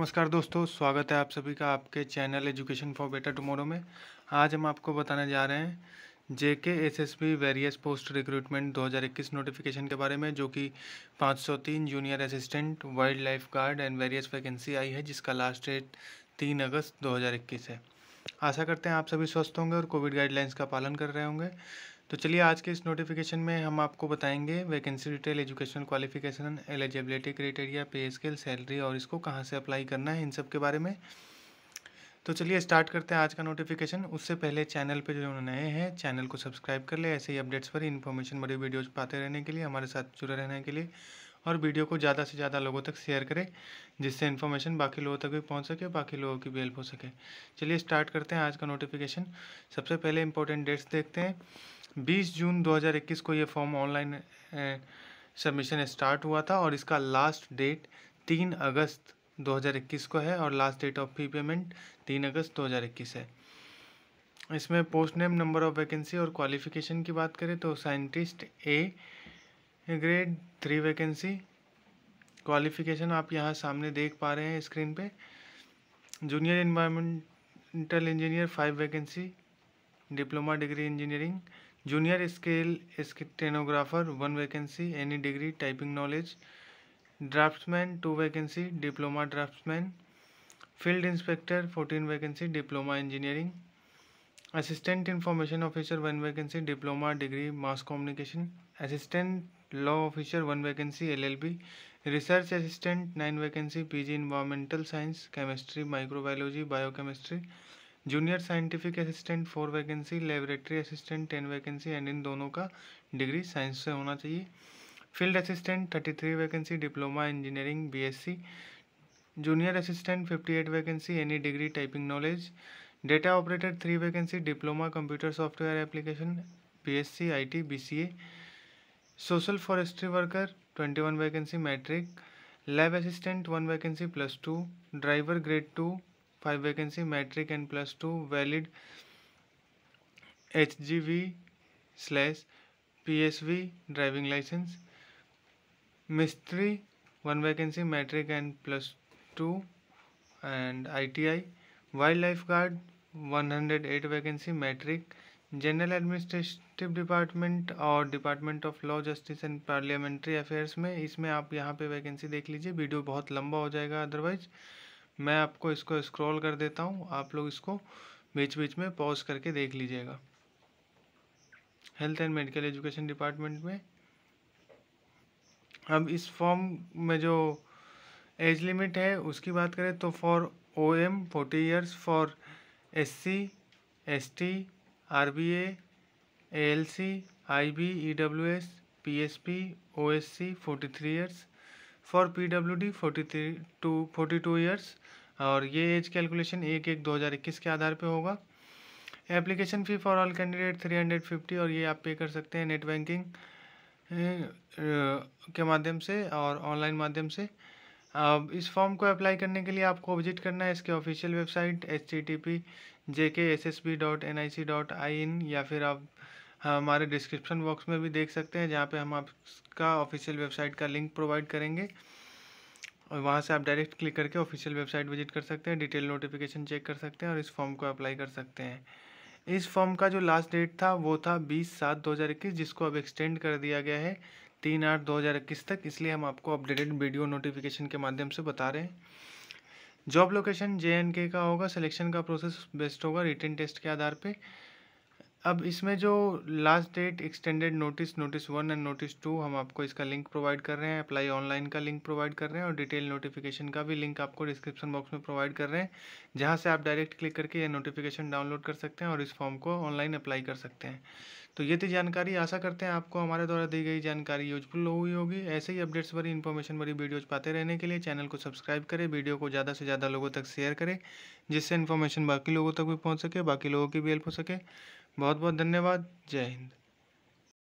नमस्कार दोस्तों स्वागत है आप सभी का आपके channel education for better tomorrow में आज हम आपको बताने जा रहे हैं J K S S various post recruitment 2021 notification के बारे में जो कि 503 junior assistant wildlife guard and various vacancy आई है जिसका लास्ट डेट तीन अगस्त दो है आशा करते हैं आप सभी स्वस्थ होंगे और कोविड गाइडलाइंस का पालन कर रहे होंगे तो चलिए आज के इस नोटिफिकेशन में हम आपको बताएंगे vacancy detail education qualification eligibility criteria pay scale salary और इसको कहाँ से अप्लाई करना है इन सब के बारे में तो चलिए स्टार्ट करते हैं आज का नोटिफिकेशन उससे पहले चैनल पे जो नए हैं चैनल को सब्सक्राइब कर ले ऐसे ही अपडेट्स पर इन्फॉर्मेशन बड़ी वीडियोज पाते रहने के लिए हमारे साथ जुड़े रहने के लिए और वीडियो को ज़्यादा से ज़्यादा लोगों तक शेयर करें जिससे इन्फॉर्मेशन बाकी लोगों तक भी पहुंच सके बाकी लोगों की भी हेल्प हो सके चलिए स्टार्ट करते हैं आज का नोटिफिकेशन सबसे पहले इंपॉर्टेंट डेट्स देखते हैं 20 जून 2021 को ये फॉर्म ऑनलाइन सबमिशन स्टार्ट हुआ था और इसका लास्ट डेट तीन अगस्त 2021 को है और last date of fee payment तीन अगस्त 2021 है इसमें post name number of vacancy और क्वालिफिकेशन की बात करें तो scientist A grade three vacancy qualification आप यहाँ सामने देख पा रहे हैं स्क्रीन पे junior environmental engineer five vacancy diploma degree engineering junior scale stenographer one vacancy any degree typing knowledge draftsman two vacancy diploma draftsman field inspector fourteen vacancy diploma engineering assistant information officer one vacancy diploma degree mass communication assistant law officer one vacancy LLB research assistant nine vacancy PG environmental science chemistry microbiology biochemistry junior scientific assistant four vacancy laboratory assistant ten vacancy and इन दोनों का degree science से होना चाहिए field assistant thirty three vacancy diploma engineering BSc junior assistant fifty eight vacancy any degree typing knowledge data operator three vacancy diploma computer software application S C I T B C A social forestry worker twenty one vacancy matric lab assistant one vacancy plus two driver grade two five vacancy matric and plus two valid H G V slash P S V driving licence मिस्त्री one vacancy matric and plus two and I T I wildlife guard one hundred eight vacancy matric general administrative department और department of law justice and parliamentary affairs में इसमें आप यहाँ पे vacancy देख लीजिए video बहुत लंबा हो जाएगा अदरवाइज मैं आपको इसको स्क्रॉल कर देता हूँ आप लोग इसको बीच बीच में पॉज करके देख लीजिएगा health and medical education department में अब इस फॉर्म में जो एज लिमिट है उसकी बात करें तो for O M forty years for S C S T R B A L C I B E W S P S P O S C forty three years for P W D forty three to forty two years और ये as calculation एक एक दो हज़ार इक्कीस के आधार पे होगा application fee for all candidate three hundred fifty और ये आप पे कर सकते हैं नेट बैंकिंग के माध्यम से और ऑनलाइन माध्यम से अब इस फॉर्म को अप्लाई करने के लिए आपको विजिट करना है इसके official website H T T P J K S S B dot N I C dot I N या फिर आप हाँ, हमारे डिस्क्रिप्शन बॉक्स में भी देख सकते हैं जहाँ पे हम आपका ऑफिशियल वेबसाइट का लिंक प्रोवाइड करेंगे और वहाँ से आप डायरेक्ट क्लिक करके ऑफिशियल वेबसाइट विजिट कर सकते हैं डिटेल नोटिफिकेशन चेक कर सकते हैं और इस फॉर्म को अप्लाई कर सकते हैं इस फॉर्म का जो लास्ट डेट था वो था बीस सात दो हज़ार इक्कीस जिसको अब एक्सटेंड कर दिया गया है तीन आठ दो हज़ार इक्कीस तक इसलिए हम आपको अपडेटेड वीडियो नोटिफिकेशन के माध्यम से बता रहे हैं जॉब लोकेशन जे एंड के का होगा सिलेक्शन का प्रोसेस बेस्ट होगा रिटर्न टेस्ट के आधार पे अब इसमें जो last date extended notice notice one and notice two हम आपको इसका लिंक प्रोवाइड कर रहे हैं अप्लाई ऑनलाइन का लिंक प्रोवाइड कर रहे हैं और डिटेल नोटिफिकेशन का भी लिंक आपको डिस्क्रिप्शन बॉक्स में प्रोवाइड कर रहे हैं जहां से आप डायरेक्ट क्लिक करके ये नोटिफिकेशन डाउनलोड कर सकते हैं और इस फॉर्म को ऑनलाइन अप्लाई कर सकते हैं तो ये थी जानकारी आशा करते हैं आपको हमारे द्वारा दी गई जानकारी यूजफुल हुई होगी ऐसे ही अपडेट्स भरी इन्फॉर्मेशन भरी वीडियोज पाते रहने के लिए चैनल को सब्सक्राइब करें वीडियो को ज़्यादा से ज़्यादा लोगों तक शेयर करें जिससे इन्फॉर्मेशन बाकी लोगों तक भी पहुँच सके बाकी लोगों की भी हेल्प हो सके बहुत बहुत धन्यवाद जय हिंद